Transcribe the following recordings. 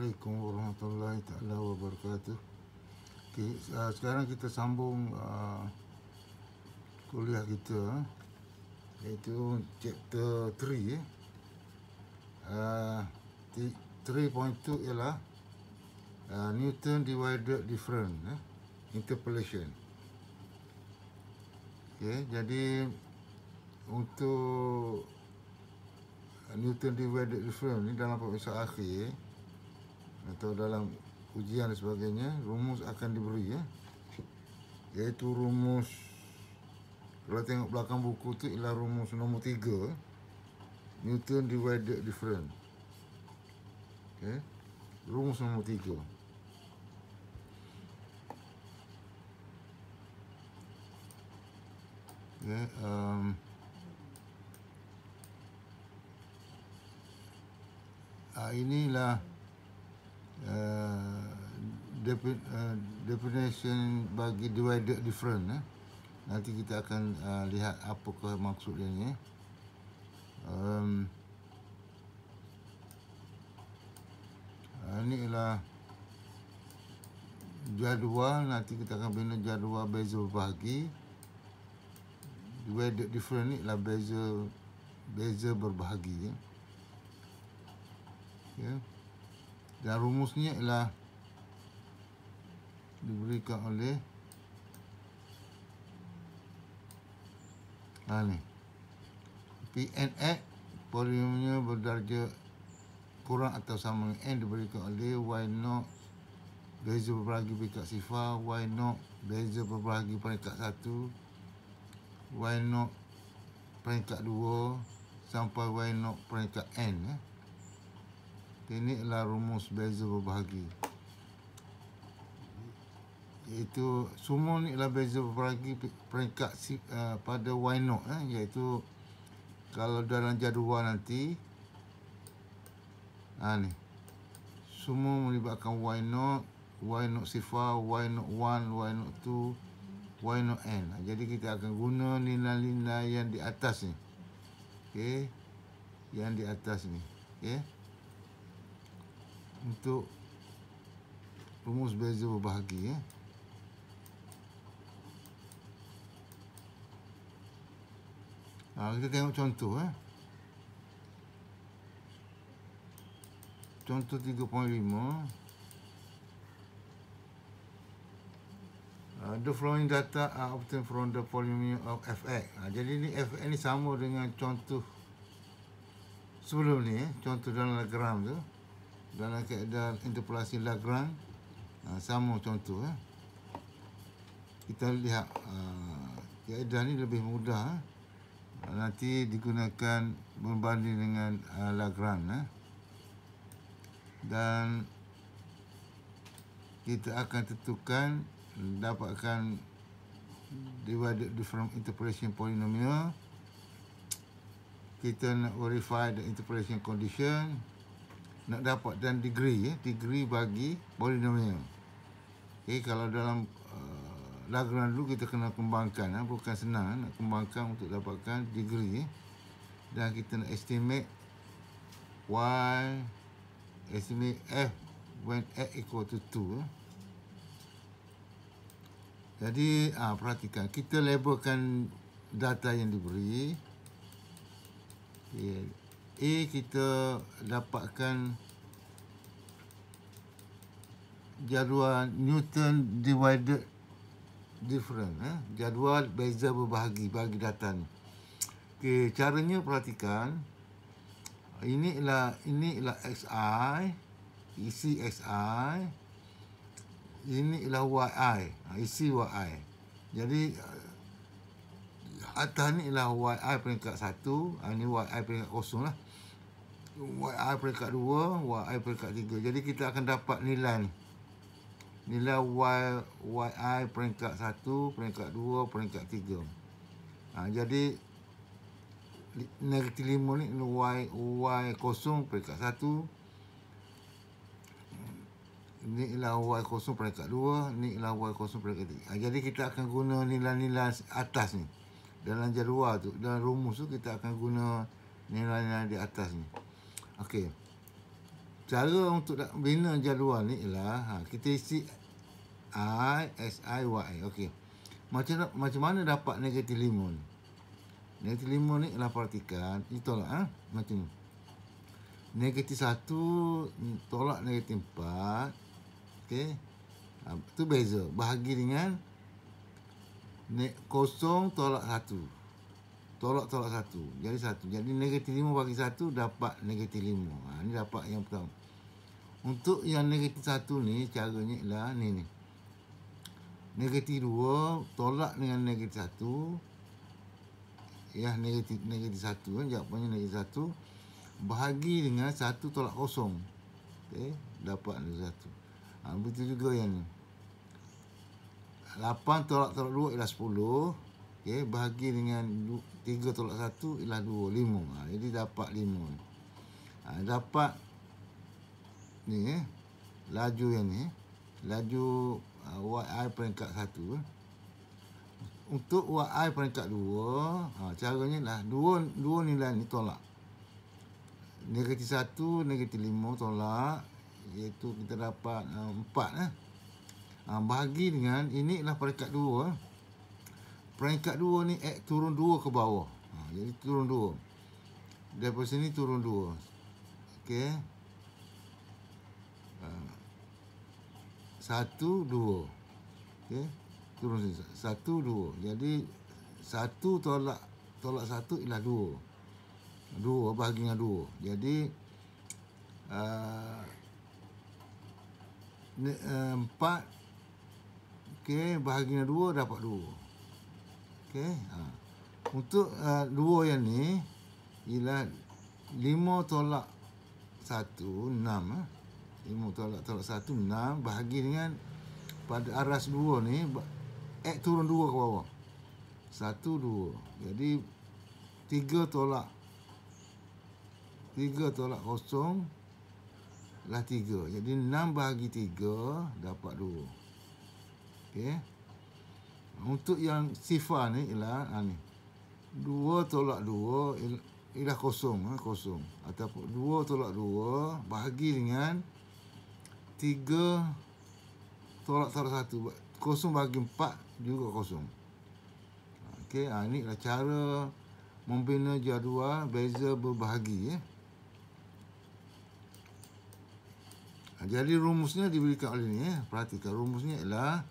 Assalamualaikum warahmatullahi taala wabarakatuh. Okay, uh, ah, sekarang kita sambung uh, kuliah kita ah, iaitu chapter 3 eh. Uh, 3.2 ialah uh, Newton divided different eh, interpolation. Okay, jadi untuk Newton divided different ni dalam perisai akhir atau dalam ujian dan sebagainya rumus akan diberi ya yaitu rumus kalau tengok belakang buku tu ialah rumus nombor 3 Newton divided different okey rumus nombor 3 Okay, um, uh, inilah Eh, eh, definition bagi divided different eh. Nanti kita akan uh, lihat apakah maksud dia ni. Um, ini ialah jadual. Nanti kita akan bina jadual beza berbahagi. Divided different ni ialah beza, beza berbahagi. Ya. Eh. Ya. Okay dan rumusnya ialah diberikan oleh ha ni PNX volumenya berdarja kurang atau sama dengan N diberikan oleh Y not beza berbahagi peringkat sifar Y not beza berbahagi peringkat satu Y not peringkat dua sampai Y not peringkat N eh. Ini Iniklah rumus beza berbahagi. Iaitu semua ni lah beza berbahagi peringkat uh, pada why not. Eh? Iaitu kalau dalam jadual nanti. Ha, ni. Semua melibatkan why not. Why not sifar, why not one, why not two, why not n. Ha, jadi kita akan guna nilai-nilai yang di atas ni. Okay. Yang di atas ni. Okay untuk rumus beza berbahagi ya. Ha, kita tengok contoh eh. Contoh 3.5 Uh, ha, the following data are obtained from the polynomial of fx. Uh, jadi ni fx ni sama dengan contoh sebelum ni, eh, contoh dalam gram tu dalam keadaan interpolasi Lagrang uh, ah, sama contoh eh. kita lihat uh, keadaan ini lebih mudah eh. nanti digunakan berbanding dengan uh, ah, Lagrang eh. dan kita akan tentukan dapatkan divided from interpolation polynomial kita nak verify the interpolation condition nak dapat dan degree eh, degree bagi polinomial. Okay, eh, kalau dalam uh, eh, lagran dulu kita kena kembangkan eh, bukan senang eh, nak kembangkan untuk dapatkan degree eh, dan kita nak estimate y estimate f when x equal to 2 eh. Jadi ah, perhatikan kita labelkan data yang diberi. Okay. A kita dapatkan jadual Newton divided different eh? jadual beza berbahagi bagi datang ni okay, caranya perhatikan ini ini inilah XI isi XI Ini inilah YI ha, isi YI jadi atas ni ialah YI peringkat 1 ini ha, YI peringkat kosong lah Y peringkat 2 Y peringkat 3 Jadi kita akan dapat nilai ni Nilai Y Y peringkat 1 Peringkat 2 Peringkat 3 ha, Jadi Negatif 5 ni Y Y kosong Peringkat 1 Ni ialah Y kosong peringkat 2 Ni ialah Y kosong peringkat 3 ha, Jadi kita akan guna nilai-nilai atas ni Dalam jadual tu Dalam rumus tu kita akan guna Nilai-nilai di atas ni Okey. Cara untuk nak bina jadual ni ialah ha, kita isi I S I Y. Okey. Macam macam mana dapat negatif limun? Negatif limun ni ialah partikan ni tolak ah ha? macam ni. Negatif 1 tolak negatif 4. Okey. Ha, tu beza bahagi dengan kosong tolak satu tolak-tolak satu jadi satu jadi negatif lima bagi satu dapat negatif lima ha, ni dapat yang pertama untuk yang negatif satu ni caranya ialah ni ni negatif dua tolak dengan negatif satu ya negatif negatif satu kan jawapannya negatif satu bahagi dengan satu tolak kosong okay? dapat negatif satu ha, begitu juga yang ni 8 tolak tolak dua ialah sepuluh, okay? bahagi dengan Tiga tolak satu ialah dua lima. ha, jadi dapat lima. ha, dapat ni eh laju yang ni laju uh, ha, YI peringkat satu. eh. untuk YI peringkat dua, ha, caranya lah dua dua nilai ni tolak negatif satu negatif lima tolak iaitu kita dapat uh, ha, 4 eh. ha, bahagi dengan ini ialah peringkat dua. eh peringkat dua ni eh, turun dua ke bawah ha, jadi turun dua daripada sini turun dua okay? ha, satu dua okay? turun sini satu dua jadi satu tolak tolak satu ialah dua dua bahagi dengan dua jadi uh, ni, uh, empat okay? bahagi dengan dua dapat dua Okey. Ha. Untuk uh, dua yang ni ialah 5 tolak 1 6 5 tolak tolak 1 6 bahagi dengan pada aras dua ni x turun dua ke bawah. 1 2. Jadi 3 tolak 3 tolak kosong lah 3. Jadi 6 bahagi 3 dapat 2. Okey untuk yang sifar ni ialah ha, ni. 2 tolak dua ialah kosong, ha, kosong. Ataupun dua tolak dua bahagi dengan tiga tolak satu Kosong bagi empat juga kosong. Okey, ha, ini adalah cara membina jadual beza berbahagi. Eh. Ha, jadi rumusnya diberikan oleh ni. Eh. Perhatikan rumusnya ialah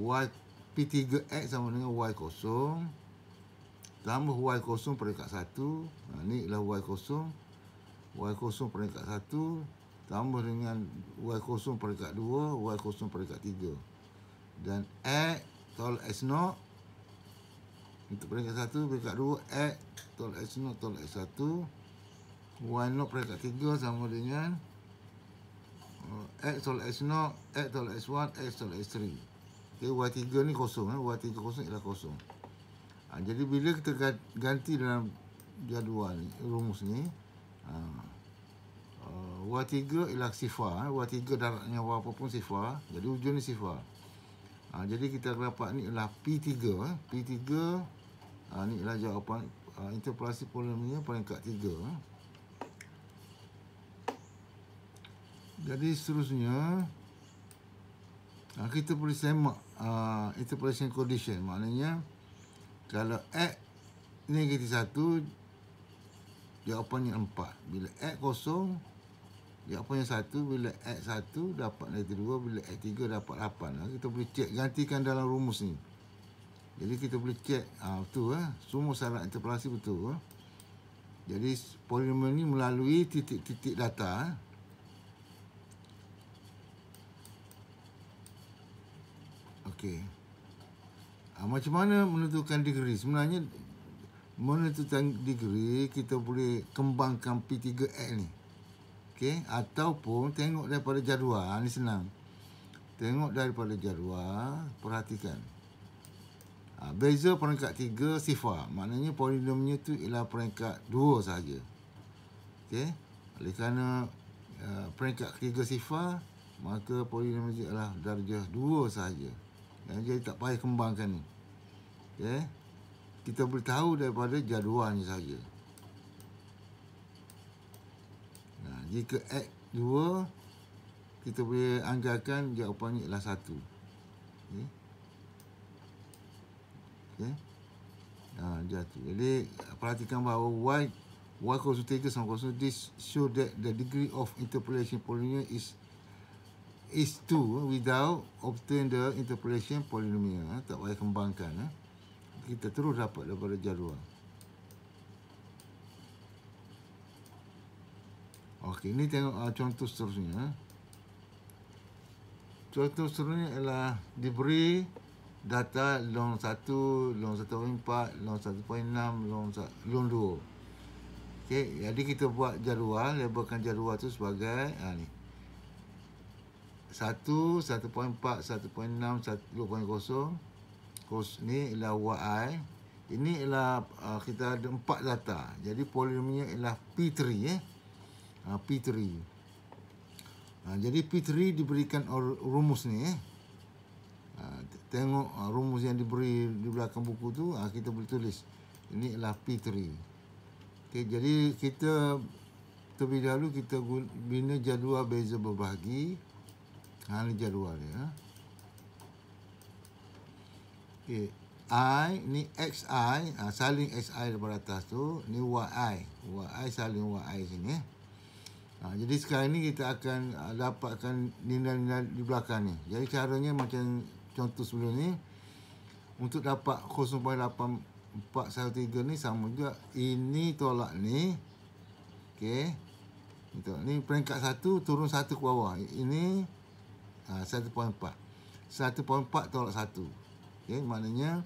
Y P3X sama dengan Y kosong Tambah Y kosong peringkat 1 ha, Ni ialah Y kosong Y kosong peringkat 1 Tambah dengan Y kosong peringkat 2 Y kosong peringkat 3 Dan X tol X0 Untuk peringkat 1 peringkat 2 X tol X0 tol X1 Y0 peringkat 3 sama dengan uh, X tol X0 X tol X1 X tol X3 Okey, Y3 ni kosong. Eh? Y3 kosong ialah kosong. Ha, jadi, bila kita ganti dalam jadual ni, rumus ni, ha, uh, Y3 ialah sifar. Eh? Y3 daratnya apa pun sifar. Jadi, ujung ni sifar. Ha, jadi, kita dapat ni ialah P3. Eh? P3 ha, ni ialah jawapan ha, interpolasi polinomial paling kat 3. Eh? Jadi, seterusnya, Ha, kita boleh semak uh, ah, interpolation condition. Maknanya, kalau X negatif 1, jawapannya 4. Bila X kosong, jawapannya 1. Bila X 1, dapat negatif 2. Bila X 3, dapat 8. Ha, ah, kita boleh cek, gantikan dalam rumus ni. Jadi, kita boleh cek, ha, betul eh. Semua syarat interpolasi betul eh. Jadi, polinomial ni melalui titik-titik data eh. Okey. Ha, macam mana menentukan degree? Sebenarnya menentukan degree kita boleh kembangkan P3L ni. Okey, ataupun tengok daripada jadual. Ha, ni senang. Tengok daripada jadual, perhatikan. Ha, beza peringkat 3 sifar. Maknanya polinomnya tu ialah peringkat 2 saja. Okey. Oleh kerana uh, peringkat 3 sifar, maka polinomnya adalah darjah 2 saja. Ya, jadi tak payah kembangkan ni. Ya. Kita boleh tahu daripada jadual ni saja. Nah, jika X2 kita boleh anggarkan jawapan ialah 1. Okey. Okey. Ha, jatuh. Jadi perhatikan bahawa Y Y kosu 3 sama kosu This show that the degree of interpolation polynomial is is 2 without obtain the interpolation polynomial. Eh? Tak payah kembangkan. Eh? Kita terus dapat daripada jadual. Okey, ini tengok uh, contoh seterusnya. Eh? Contoh seterusnya ialah diberi data long 1, long 1.4, long 1.6, long, long 2. Okey, jadi kita buat jadual, labelkan jadual tu sebagai ha, ni satu, satu poin empat, satu poin enam, satu dua poin kosong. Kos ni ialah Y. Ini ialah uh, kita ada empat data. Jadi polinomnya ialah P3 eh. Uh, P3. Uh, jadi P3 diberikan rumus ni eh. Uh, tengok uh, rumus yang diberi di belakang buku tu uh, kita boleh tulis. Ini ialah P3. Okay, jadi kita terlebih dahulu kita bina jadual beza berbahagi. Ha ni jadual dia. Okey, i ni xi, ha, ah, saling xi daripada atas tu, ni yi. Yi saling yi sini eh. Ha, jadi sekarang ni kita akan ah, dapatkan nilai-nilai di belakang ni. Jadi caranya macam contoh sebelum ni untuk dapat empat satu tiga ni sama juga ini tolak ni. Okey. Ini peringkat satu turun satu ke bawah. Ini 1.4 ha, 1.4 tolak 1 okay, Maknanya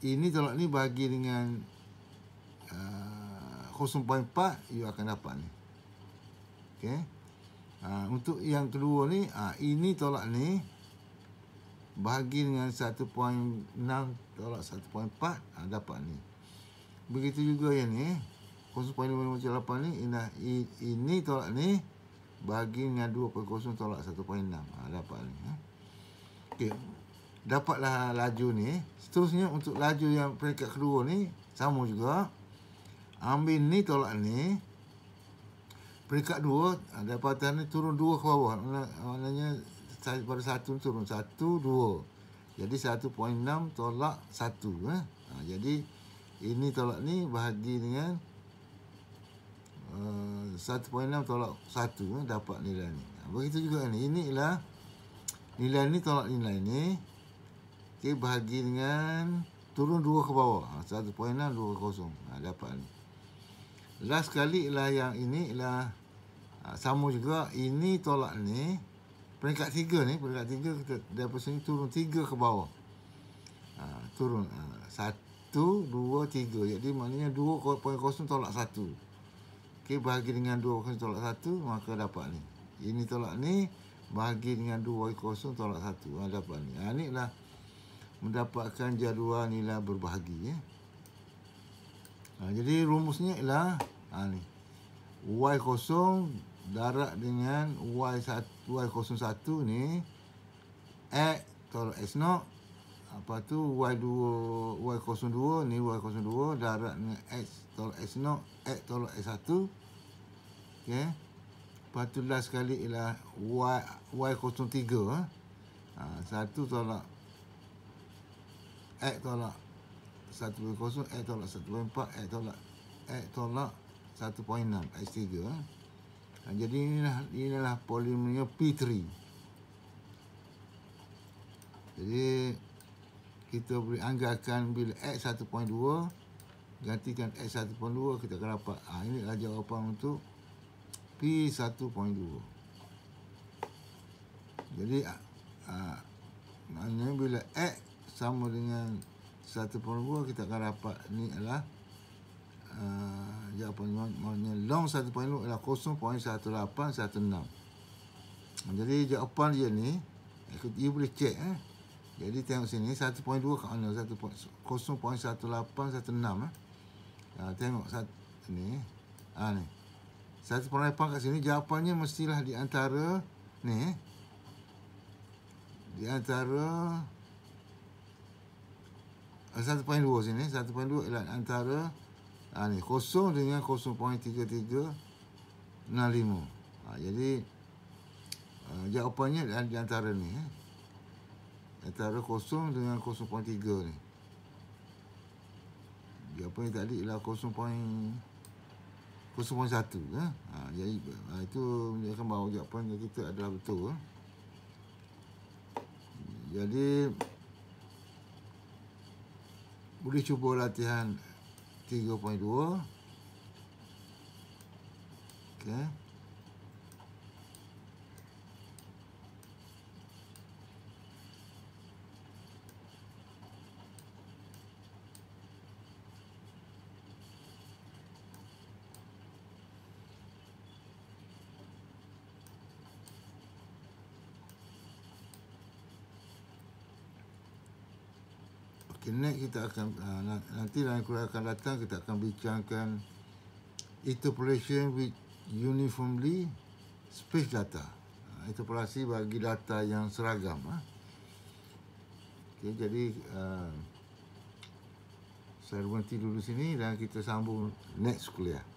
Ini tolak ni bagi dengan uh, ha, 0.4 You akan dapat ni okay. uh, ha, Untuk yang kedua ni uh, Ini tolak ni Bahagi dengan 1.6 tolak 1.4 uh, Dapat ni Begitu juga yang ni 0.58 ni ini, ini tolak ni bagi dengan 2.0 tolak 1.6 ha, ah, dapat ni ha. Okey. Dapatlah laju ni. Seterusnya untuk laju yang peringkat kedua ni sama juga. Ambil ni tolak ni. Peringkat dua ah, dapatan ni turun dua ke bawah. Maknanya pada satu turun satu, dua. Jadi 1.6 tolak satu. Eh. Ha, ah, jadi ini tolak ni bahagi dengan 1.6. 1.6 tolak 1 eh, dapat nilai ni. Ha, Begitu juga ni. ini ialah nilai ni tolak nilai ni. Okey bahagi dengan turun 2 ke bawah. 1.6 ha, 2 kosong. Ha, dapat ni. Last kali ialah yang ini ialah ha, sama juga ini tolak ni peringkat 3 ni peringkat 3 kita dapat sini turun 3 ke bawah. Ha, turun ha, 1 2 3 jadi maknanya 2.0 tolak 1 Okey, bahagi dengan 2 kosong tolak 1, maka dapat ni. Ini tolak ni, bahagi dengan 2 kosong tolak 1, maka ha, dapat ni. Ha, ni lah mendapatkan jadual nilai berbahagi. ya. Ha, jadi rumusnya ialah ha, ni. Y kosong darat dengan Y, y kosong 1 ni. X tolak X naught apa tu Y2 Y02 ni Y02 darat dengan X tolak X0 no, X tolak X1 ok lepas tu last sekali ialah Y Y03 ha. Eh? ha, satu tolak X tolak kosong X tolak satu empat X tolak X tolak 1.6 X3 ha. ha, jadi inilah inilah polinomial P3 jadi kita boleh anggarkan bil X 1.2 gantikan X 1.2 kita akan dapat ha, ini adalah jawapan untuk P 1.2 jadi ha, maknanya bila X sama dengan 1.2 kita akan dapat ini adalah ha, jawapan maknanya long 1.2 adalah 0.1816 jadi jawapan dia ni ikut, you boleh check eh jadi tengok sini 1.2 kat mana 1.0.18 eh. Ha, tengok sat ni. Ha ni. 1.8 kat sini jawapannya mestilah di antara ni. Di antara ah, satu. dua sini satu. dua ialah antara ha, ni 0 dengan 0.3365. Ha, jadi uh, jawapannya di antara ni. Eh antara kosong dengan kosong 0.3 ni. Dia apa yang tadi ialah kosong 0.1 kosong Eh? Ha, jadi ha, itu menunjukkan bahawa jawapan kita adalah betul. Eh? Jadi boleh cuba latihan 3.2. Okey. Okay, next kita akan uh, nanti dalam kuliah akan datang kita akan bincangkan interpolation with uniformly space data. Uh, interpolasi bagi data yang seragam. Uh. Ah. Okay, jadi uh, saya berhenti dulu sini dan kita sambung next kuliah.